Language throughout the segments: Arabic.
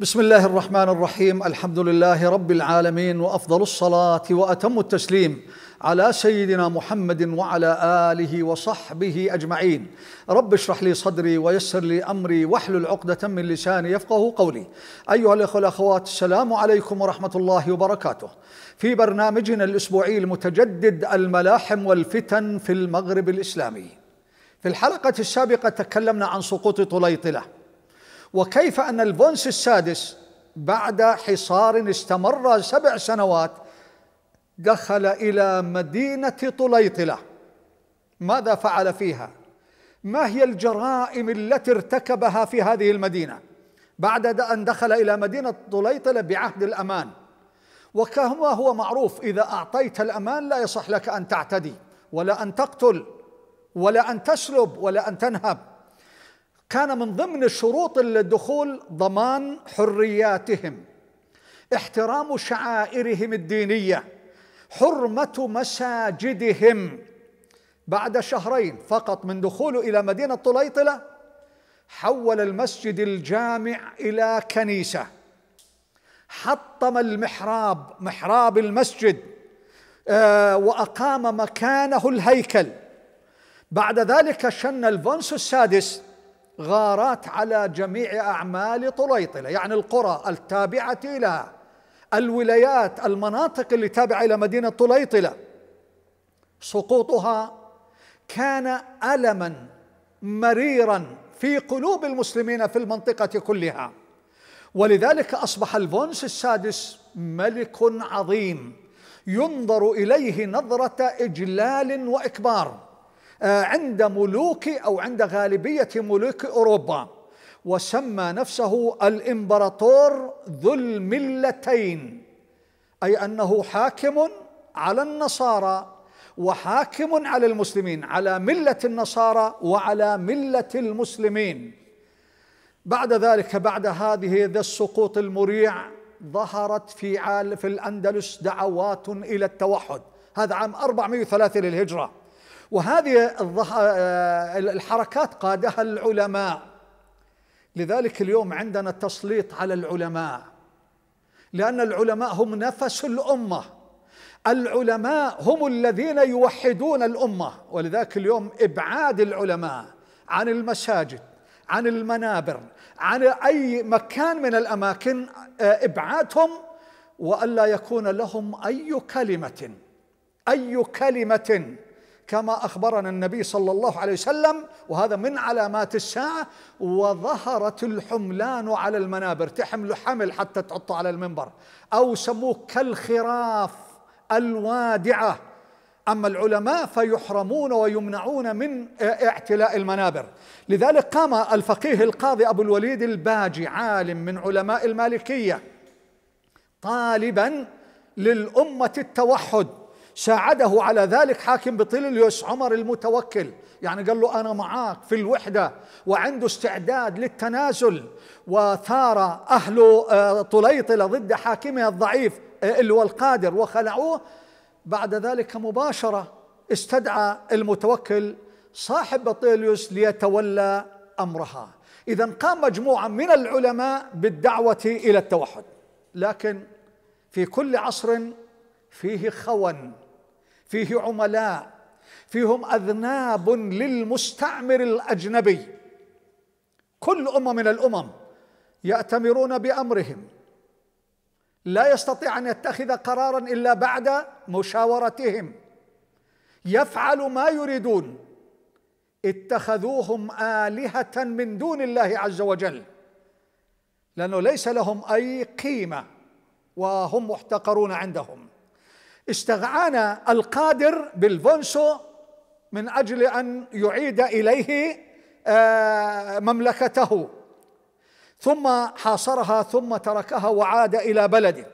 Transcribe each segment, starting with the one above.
بسم الله الرحمن الرحيم الحمد لله رب العالمين وافضل الصلاه واتم التسليم على سيدنا محمد وعلى اله وصحبه اجمعين رب اشرح لي صدري ويسر لي امري واحلل عقده من لساني يفقه قولي ايها الاخوه والاخوات السلام عليكم ورحمه الله وبركاته في برنامجنا الاسبوعي المتجدد الملاحم والفتن في المغرب الاسلامي في الحلقه السابقه تكلمنا عن سقوط طليطله وكيف أن البونس السادس بعد حصار استمر سبع سنوات دخل إلى مدينة طليطلة ماذا فعل فيها ما هي الجرائم التي ارتكبها في هذه المدينة بعد أن دخل إلى مدينة طليطلة بعهد الأمان وكما هو معروف إذا أعطيت الأمان لا يصح لك أن تعتدي ولا أن تقتل ولا أن تسلب ولا أن تنهب كان من ضمن شروط الدخول ضمان حرياتهم احترام شعائرهم الدينيه حرمه مساجدهم بعد شهرين فقط من دخوله الى مدينه طليطله حول المسجد الجامع الى كنيسه حطم المحراب محراب المسجد آه، واقام مكانه الهيكل بعد ذلك شن الفونسو السادس غارات على جميع أعمال طليطلة يعني القرى التابعة لها الولايات المناطق اللي تابعة إلى مدينة طليطلة سقوطها كان ألما مريرا في قلوب المسلمين في المنطقة كلها ولذلك أصبح الفونس السادس ملك عظيم ينظر إليه نظرة إجلال وإكبار آه، عند ملوك أو عند غالبية ملوك أوروبا وسمى نفسه الإمبراطور ذو الملتين أي أنه حاكم على النصارى وحاكم على المسلمين على ملة النصارى وعلى ملة المسلمين بعد ذلك بعد هذه ذا السقوط المريع ظهرت في عال في الأندلس دعوات إلى التوحد هذا عام 403 للهجرة وهذه آه، الحركات قادها العلماء لذلك اليوم عندنا التسليط على العلماء لأن العلماء هم نفس الأمة العلماء هم الذين يوحدون الأمة ولذلك اليوم إبعاد العلماء عن المساجد عن المنابر عن أي مكان من الأماكن آه، إبعادهم وألا يكون لهم أي كلمة أي كلمة كما اخبرنا النبي صلى الله عليه وسلم وهذا من علامات الساعه وظهرت الحملان على المنابر تحمل حمل حتى تحطه على المنبر او سموه كالخراف الوادعه اما العلماء فيحرمون ويمنعون من اعتلاء المنابر لذلك قام الفقيه القاضي ابو الوليد الباجي عالم من علماء المالكيه طالبا للامه التوحد ساعده على ذلك حاكم بطليليوس عمر المتوكل يعني قال له أنا معاك في الوحدة وعنده استعداد للتنازل وثار أهل آه، طليطلة ضد حاكمها الضعيف آه، اللي هو القادر وخلعوه بعد ذلك مباشرة استدعى المتوكل صاحب بطليوس ليتولى أمرها إذا قام مجموعة من العلماء بالدعوة إلى التوحد لكن في كل عصر فيه خون فيه عملاء فيهم اذناب للمستعمر الاجنبي كل امه من الامم ياتمرون بامرهم لا يستطيع ان يتخذ قرارا الا بعد مشاورتهم يفعل ما يريدون اتخذوهم الهه من دون الله عز وجل لانه ليس لهم اي قيمه وهم محتقرون عندهم استغعان القادر بالفونسو من اجل ان يعيد اليه آه، مملكته ثم حاصرها ثم تركها وعاد الى بلده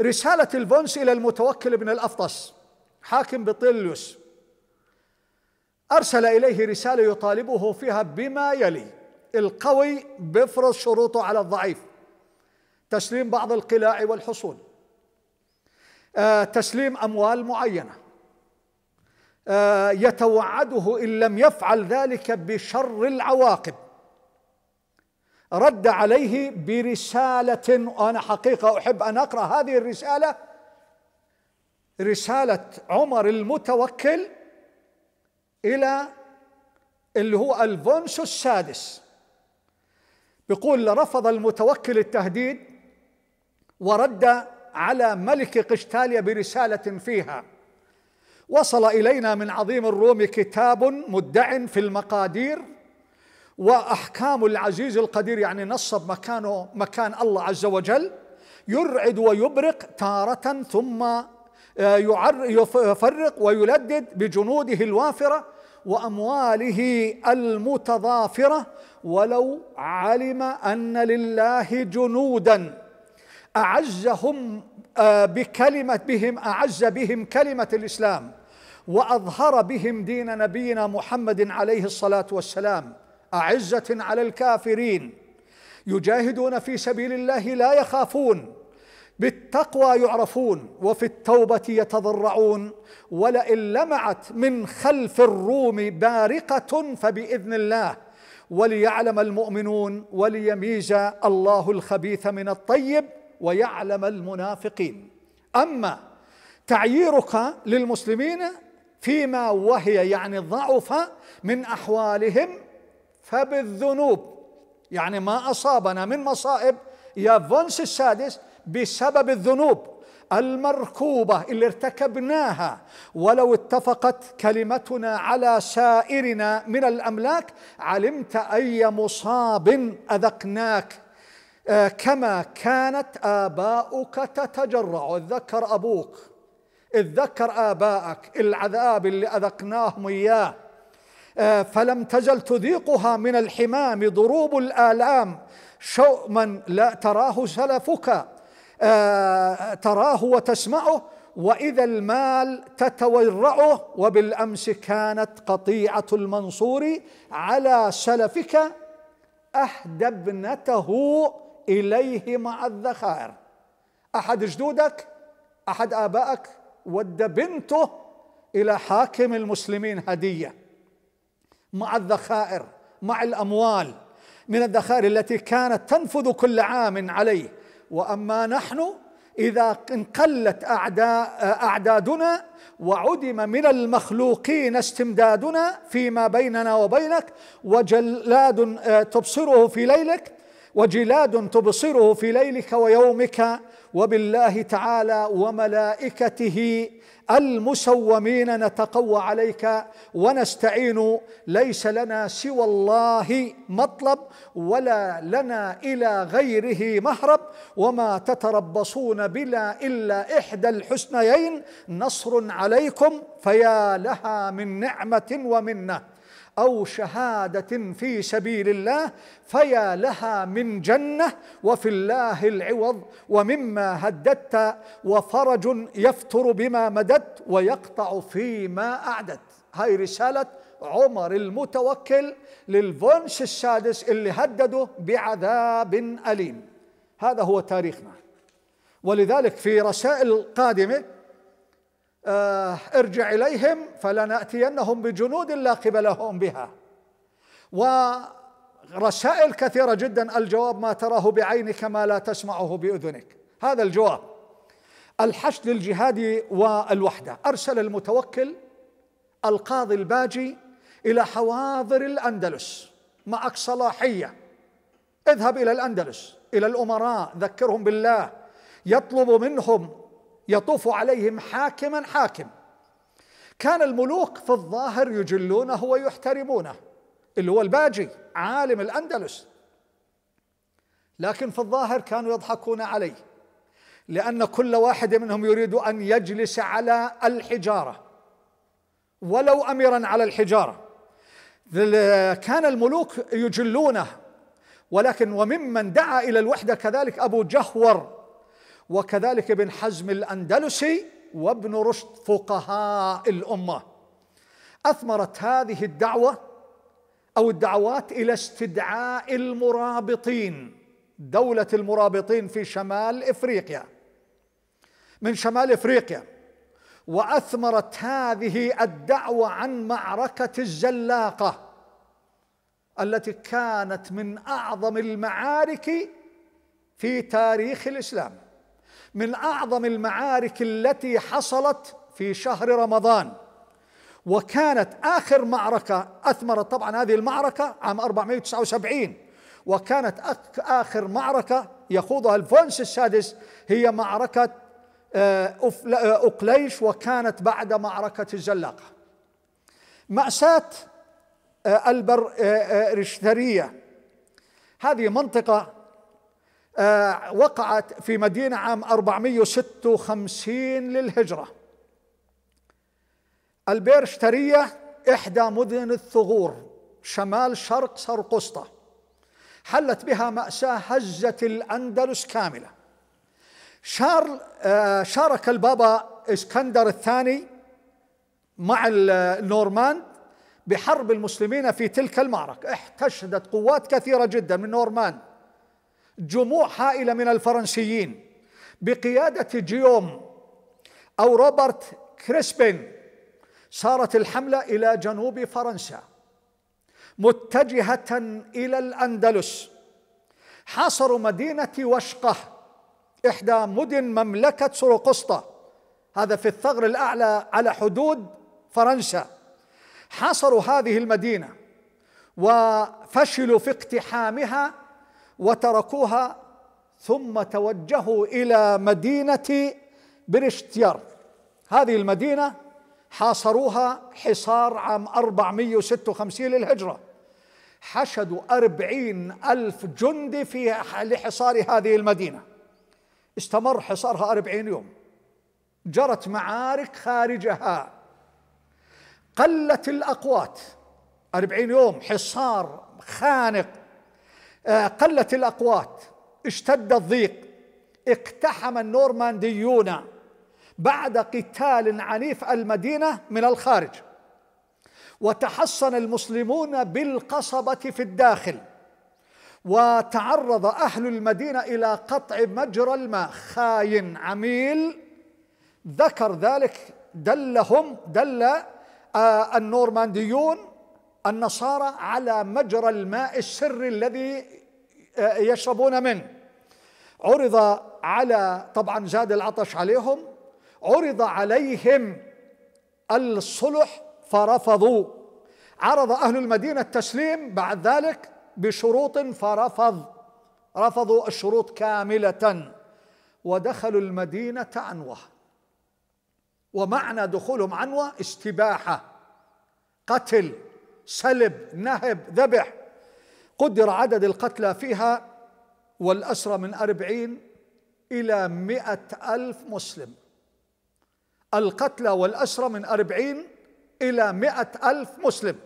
رساله الفونس الى المتوكل بن الافطس حاكم بطليوس ارسل اليه رساله يطالبه فيها بما يلي القوي بيفرض شروطه على الضعيف تسليم بعض القلاع والحصول آه، تسليم أموال معينة آه، يتوعده إن لم يفعل ذلك بشر العواقب رد عليه برسالة وأنا حقيقة أحب أن أقرأ هذه الرسالة رسالة عمر المتوكل إلى اللي هو الفونس السادس بيقول رفض المتوكل التهديد ورد على ملك قشتاليا برسالة فيها وصل إلينا من عظيم الروم كتاب مدع في المقادير وأحكام العزيز القدير يعني نصب مكانه مكان الله عز وجل يرعد ويبرق تارة ثم آه، يفرق ويلدد بجنوده الوافرة وأمواله المتضافرة ولو علم أن لله جنوداً أعزهم آه، بكلمة بهم أعز بهم كلمة الإسلام وأظهر بهم دين نبينا محمد عليه الصلاة والسلام أعزة على الكافرين يجاهدون في سبيل الله لا يخافون بالتقوى يعرفون وفي التوبة يتضرعون ولئن لمعت من خلف الروم بارقة فبإذن الله وليعلم المؤمنون وليميز الله الخبيث من الطيب ويعلم المنافقين اما تعييرك للمسلمين فيما وهي يعني ضعف من احوالهم فبالذنوب يعني ما اصابنا من مصائب يا فونس السادس بسبب الذنوب المركوبه اللي ارتكبناها ولو اتفقت كلمتنا على سائرنا من الاملاك علمت اي مصاب اذقناك آه، كما كانت آباؤك تتجرع اتذكر أبوك اتذكر آباءك العذاب اللي أذقناهم إياه آه، فلم تزل تذيقها من الحمام ضروب الآلام شوما لا تراه سلفك آه، تراه وتسمعه وإذا المال تتورعه وبالأمس كانت قطيعة المنصور على سلفك أهدى ابنته إليه مع الذخائر أحد جدودك أحد آبائك ود بنته إلى حاكم المسلمين هدية مع الذخائر مع الأموال من الذخائر التي كانت تنفذ كل عام عليه وأما نحن إذا انقلت أعداء أعدادنا وعدم من المخلوقين استمدادنا فيما بيننا وبينك وجلاد آه، تبصره في ليلك وجلاد تبصره في ليلك ويومك وبالله تعالى وملائكته المسومين نتقوى عليك ونستعين ليس لنا سوى الله مطلب ولا لنا الى غيره مهرب وما تتربصون بنا الا احدى الحسنيين نصر عليكم فيا لها من نعمه ومنه أو شهادة في سبيل الله فيا لها من جنة وفي الله العوض ومما هددت وفرج يفتر بما مددت ويقطع فيما أعددت هاي رسالة عمر المتوكل للفونش السادس اللي هدده بعذاب أليم هذا هو تاريخنا ولذلك في رسائل قادمة آه، ارجع إليهم فلنأتينهم بجنود لا قبل لهم بها ورسائل كثيرة جدا الجواب ما تراه بعينك ما لا تسمعه بأذنك هذا الجواب الحشد للجهاد والوحدة أرسل المتوكل القاضي الباجي إلى حواضر الأندلس معك صلاحية اذهب إلى الأندلس إلى الأمراء ذكرهم بالله يطلب منهم يطوف عليهم حاكما حاكم كان الملوك في الظاهر يجلونه ويحترمونه اللي هو الباجي عالم الأندلس لكن في الظاهر كانوا يضحكون عليه لأن كل واحد منهم يريد أن يجلس على الحجارة ولو أميرا على الحجارة كان الملوك يجلونه ولكن وممن دعا إلى الوحدة كذلك أبو جهور وكذلك ابن حزم الأندلسي وابن رشد فقهاء الأمة أثمرت هذه الدعوة أو الدعوات إلى استدعاء المرابطين دولة المرابطين في شمال إفريقيا من شمال إفريقيا وأثمرت هذه الدعوة عن معركة الزلاقة التي كانت من أعظم المعارك في تاريخ الإسلام من اعظم المعارك التي حصلت في شهر رمضان وكانت اخر معركه اثمرت طبعا هذه المعركه عام 479 وكانت اخر معركه يخوضها الفونس السادس هي معركه آه، آه، اقليش وكانت بعد معركه الزلاقه ماساه آه، البر رشتريه هذه منطقه آه، وقعت في مدينة عام 456 للهجرة البيرشترية إحدى مدن الثغور شمال شرق سرقسطة حلت بها مأساة هزت الأندلس كاملة شارل آه، شارك البابا اسكندر الثاني مع النورمان بحرب المسلمين في تلك المعركة احتشدت قوات كثيرة جدا من نورماند جموع هائلة من الفرنسيين بقيادة جيوم أو روبرت كريسبين صارت الحملة إلى جنوب فرنسا متجهة إلى الأندلس حاصروا مدينة وشقة إحدى مدن مملكة سرقسطة هذا في الثغر الأعلى على حدود فرنسا حاصروا هذه المدينة وفشلوا في اقتحامها وتركوها ثم توجهوا إلى مدينة برشتيار هذه المدينة حاصروها حصار عام 456 للهجرة حشدوا أربعين ألف جندي في لحصار هذه المدينة استمر حصارها أربعين يوم جرت معارك خارجها قلت الأقوات أربعين يوم حصار خانق آه، قلت الأقوات اشتد الضيق اقتحم النورمانديون بعد قتال عنيف المدينة من الخارج وتحصن المسلمون بالقصبة في الداخل وتعرض أهل المدينة إلى قطع مجرى الماء خاين عميل ذكر ذلك دلهم دل آه، النورمانديون النصارى على مجرى الماء السري الذي آه، يشربون منه عرض على طبعا زاد العطش عليهم عرض عليهم الصلح فرفضوا عرض أهل المدينة التسليم بعد ذلك بشروط فرفض رفضوا الشروط كاملة ودخلوا المدينة عنوة ومعنى دخولهم عنوة استباحة قتل سلب نهب ذبح قدر عدد القتلى فيها والأسرى من أربعين إلى مئة ألف مسلم القتلى والأسرى من أربعين إلى مئة ألف مسلم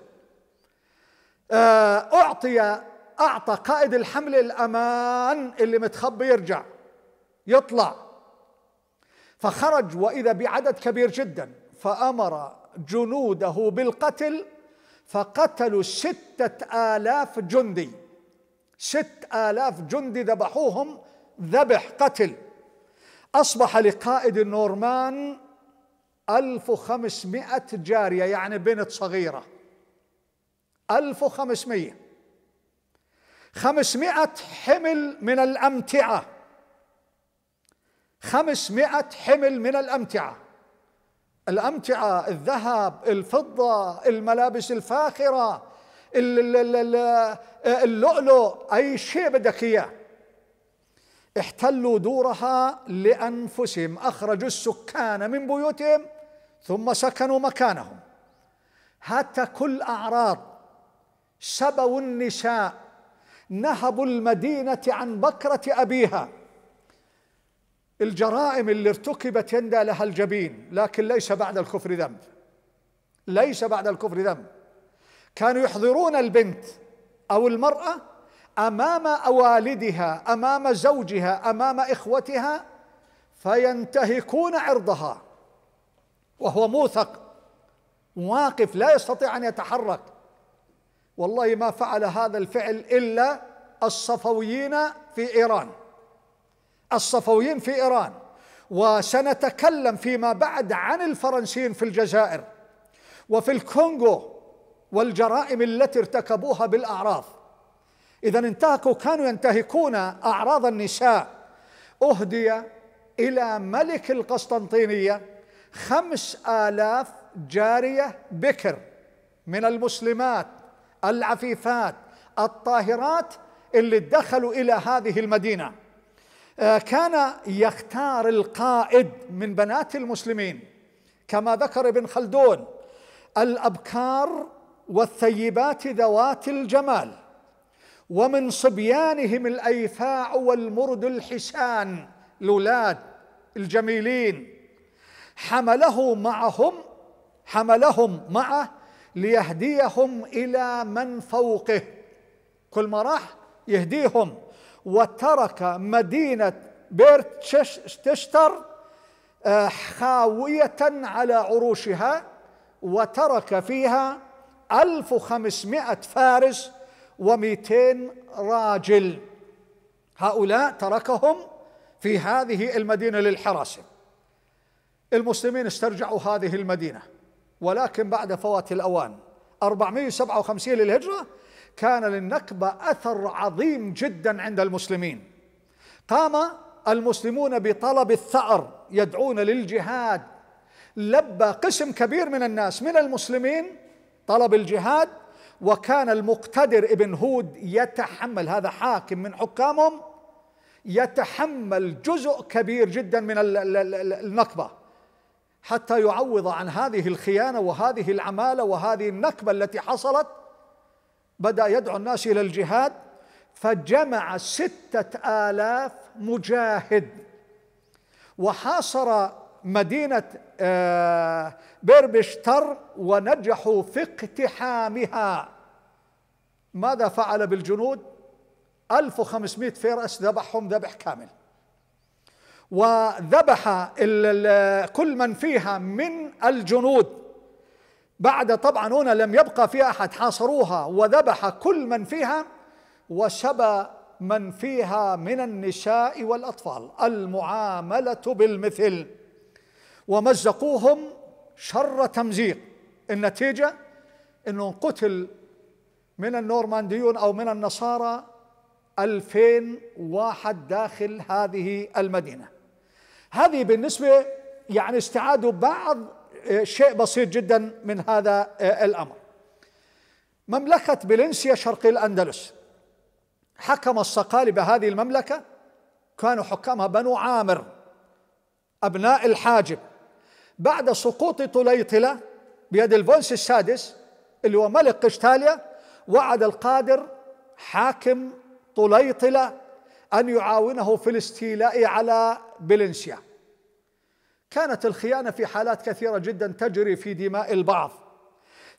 آه، أعطي أعطى قائد الحملة الأمان اللي متخبي يرجع يطلع فخرج وإذا بعدد كبير جدا فأمر جنوده بالقتل فقتلوا ستة آلاف جندي ست آلاف جندي ذبحوهم ذبح قتل أصبح لقائد النورمان ألف وخمسمائة جارية يعني بنت صغيرة ألف وخمسمائة خمسمائة حمل من الأمتعة خمسمائة حمل من الأمتعة الامتعه الذهب الفضه الملابس الفاخره اللؤلؤ اي شيء بدك اياه احتلوا دورها لانفسهم اخرجوا السكان من بيوتهم ثم سكنوا مكانهم حتى كل اعراض سبوا النساء نهبوا المدينه عن بكره ابيها الجرائم اللي ارتكبت يندى لها الجبين لكن ليس بعد الكفر ذنب ليس بعد الكفر ذنب كانوا يحضرون البنت أو المرأة أمام أوالدها أمام زوجها أمام إخوتها فينتهكون عرضها وهو موثق واقف لا يستطيع أن يتحرك والله ما فعل هذا الفعل إلا الصفويين في إيران الصفويين في إيران وسنتكلم فيما بعد عن الفرنسيين في الجزائر وفي الكونغو والجرائم التي ارتكبوها بالأعراض إذا انتهكوا كانوا ينتهكون أعراض النساء أهدي إلى ملك القسطنطينية خمس آلاف جارية بكر من المسلمات العفيفات الطاهرات اللي دخلوا إلى هذه المدينة آه، كان يختار القائد من بنات المسلمين كما ذكر ابن خلدون الابكار والثيبات ذوات الجمال ومن صبيانهم الايفاع والمرد الحسان الاولاد الجميلين حمله معهم حملهم معه ليهديهم الى من فوقه كل ما راح يهديهم وترك مدينة بيرت تشتر آه، خاوية على عروشها وترك فيها 1500 فارس و200 راجل هؤلاء تركهم في هذه المدينة للحراسة المسلمين استرجعوا هذه المدينة ولكن بعد فوات الأوان 457 للهجرة كان للنكبة أثر عظيم جدا عند المسلمين قام المسلمون بطلب الثأر يدعون للجهاد لبى قسم كبير من الناس من المسلمين طلب الجهاد وكان المقتدر ابن هود يتحمل هذا حاكم من حكامهم يتحمل جزء كبير جدا من النكبه حتى يعوض عن هذه الخيانه وهذه العماله وهذه النكبه التي حصلت بدأ يدعو الناس إلى الجهاد فجمع ستة آلاف مجاهد وحاصر مدينة آه، بيربشتر ونجحوا في اقتحامها ماذا فعل بالجنود 1500 فرس ذبحهم ذبح كامل وذبح كل من فيها من الجنود بعد طبعا هنا لم يبقى فيها أحد حاصروها وذبح كل من فيها وسبى من فيها من النساء والأطفال المعاملة بالمثل ومزقوهم شر تمزيق النتيجة أنه قتل من النورمانديون أو من النصارى ألفين واحد داخل هذه المدينة هذه بالنسبة يعني استعادوا بعض آه، شيء بسيط جدا من هذا آه، الأمر مملكة بلنسيا شرق الأندلس حكم الصقالبة هذه المملكة كانوا حكامها بنو عامر أبناء الحاجب بعد سقوط طليطلة بيد الفونس السادس اللي هو ملك قشتاليا وعد القادر حاكم طليطلة أن يعاونه في الاستيلاء على بلنسيا كانت الخيانة في حالات كثيرة جدا تجري في دماء البعض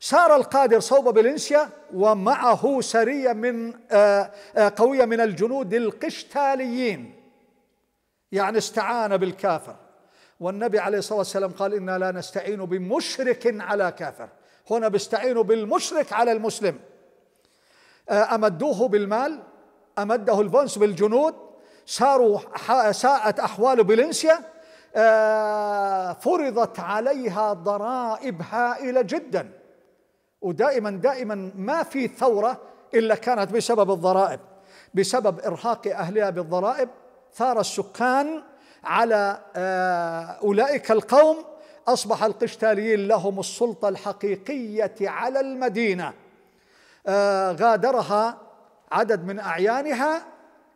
سار القادر صوب بلنسيا ومعه سرية من آه، آه، قوية من الجنود القشتاليين يعني استعان بالكافر والنبي عليه الصلاة والسلام قال إنا لا نستعين بمشرك على كافر هنا بيستعينوا بالمشرك على المسلم آه، أمدوه بالمال أمده الفونس بالجنود ساروا ساءت أحوال بلنسيا آه، فرضت عليها ضرائب هائلة جدا ودائما دائما ما في ثورة إلا كانت بسبب الضرائب بسبب إرهاق أهلها بالضرائب ثار السكان على آه، أولئك القوم أصبح القشتاليين لهم السلطة الحقيقية على المدينة آه، غادرها عدد من أعيانها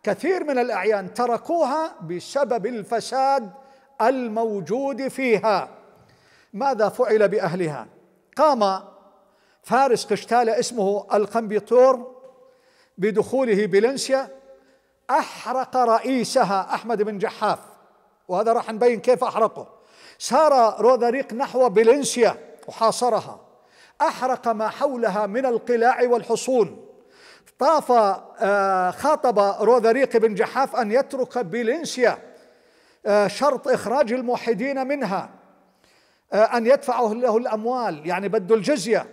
كثير من الأعيان تركوها بسبب الفساد الموجود فيها ماذا فعل بأهلها قام فارس قشتالة اسمه القنبيطور بدخوله بلنسيا أحرق رئيسها أحمد بن جحاف وهذا راح نبين كيف أحرقه سار روذريق نحو بلنسيا وحاصرها أحرق ما حولها من القلاع والحصون طاف آه، خاطب روذريق بن جحاف أن يترك بلنسيا آه، شرط إخراج الموحدين منها آه، أن يدفع له الأموال يعني بده الجزية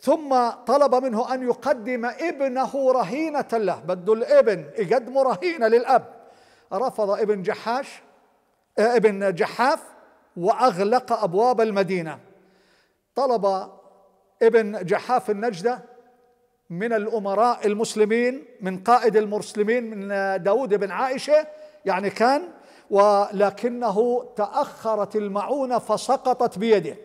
ثم طلب منه أن يقدم ابنه رهينة له بده الابن يقدم رهينة للأب رفض ابن جحاش آه، ابن جحاف وأغلق أبواب المدينة طلب ابن جحاف النجدة من الأمراء المسلمين من قائد المسلمين من داود بن عائشة يعني كان ولكنه تأخرت المعونة فسقطت بيده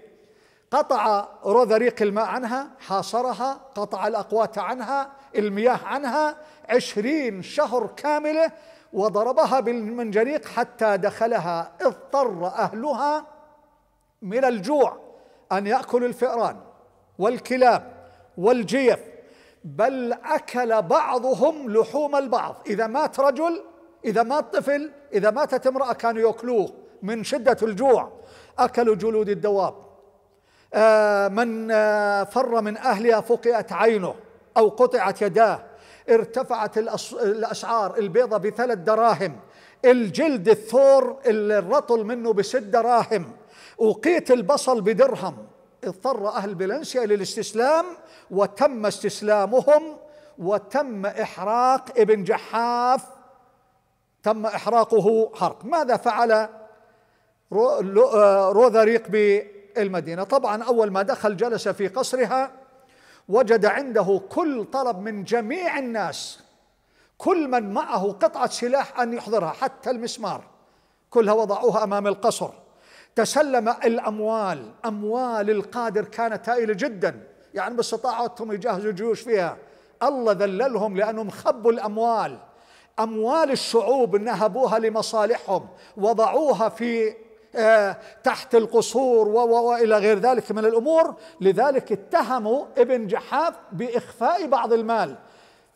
قطع رذريق الماء عنها حاصرها قطع الأقوات عنها المياه عنها عشرين شهر كاملة وضربها بالمنجنيق حتى دخلها اضطر أهلها من الجوع أن يأكلوا الفئران والكلاب والجيف بل أكل بعضهم لحوم البعض إذا مات رجل إذا مات طفل إذا ماتت امرأة كانوا يأكلوه من شدة الجوع أكلوا جلود الدواب آه، من آه، فر من أهلها فقئت عينه أو قطعت يداه ارتفعت الأسعار البيضة بثلاث دراهم الجلد الثور الرطل منه بست دراهم وقيت البصل بدرهم اضطر أهل بلنسيا للاستسلام وتم استسلامهم وتم إحراق ابن جحاف تم إحراقه حرق ماذا فعل آه، روذريق بالمدينة طبعا أول ما دخل جلس في قصرها وجد عنده كل طلب من جميع الناس كل من معه قطعة سلاح أن يحضرها حتى المسمار كلها وضعوها أمام القصر تسلم الأموال أموال القادر كانت هائلة جدا يعني باستطاعتهم يجهزوا جيوش فيها الله ذللهم لأنهم خبوا الأموال أموال الشعوب نهبوها لمصالحهم وضعوها في آه، تحت القصور وإلى غير ذلك من الأمور لذلك اتهموا ابن جحاف بإخفاء بعض المال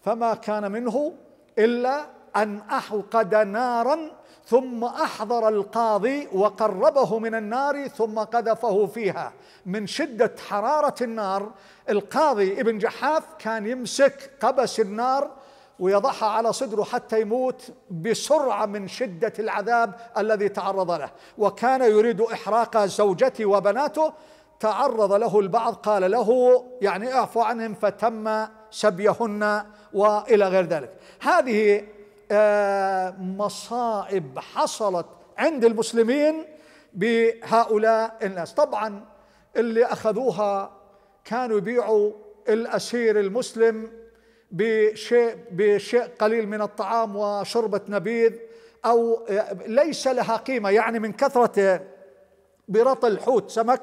فما كان منه إلا أن أحقد نارا ثم أحضر القاضي وقربه من النار ثم قذفه فيها من شدة حرارة النار القاضي ابن جحاف كان يمسك قبس النار ويضعها على صدره حتى يموت بسرعة من شدة العذاب الذي تعرض له وكان يريد إحراق زوجته وبناته تعرض له البعض قال له يعني اعفو عنهم فتم سبيهن والى غير ذلك هذه آه، مصائب حصلت عند المسلمين بهؤلاء الناس طبعا اللي اخذوها كانوا يبيعوا الاسير المسلم بشيء, بشيء قليل من الطعام وشربة نبيذ أو ليس لها قيمة يعني من كثرة برطل الحوت سمك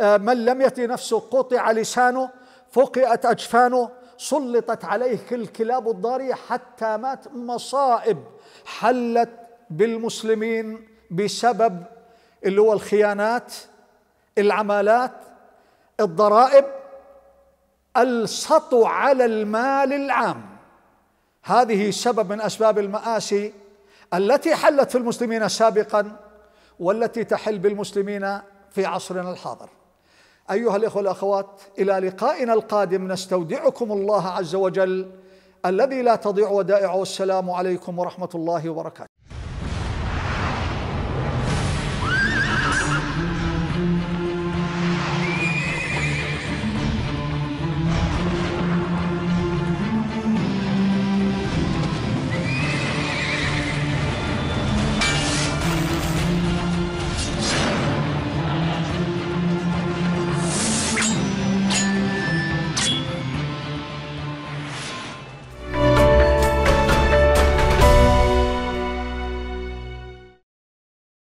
من لم يأتي نفسه قطع لسانه فقئت أجفانه سلطت عليه الكلاب الضارية حتى مات مصائب حلت بالمسلمين بسبب اللي هو الخيانات العمالات الضرائب السطو على المال العام هذه سبب من اسباب المآسي التي حلت في المسلمين سابقا والتي تحل بالمسلمين في عصرنا الحاضر ايها الاخوه والاخوات الى لقائنا القادم نستودعكم الله عز وجل الذي لا تضيع ودائعه والسلام عليكم ورحمه الله وبركاته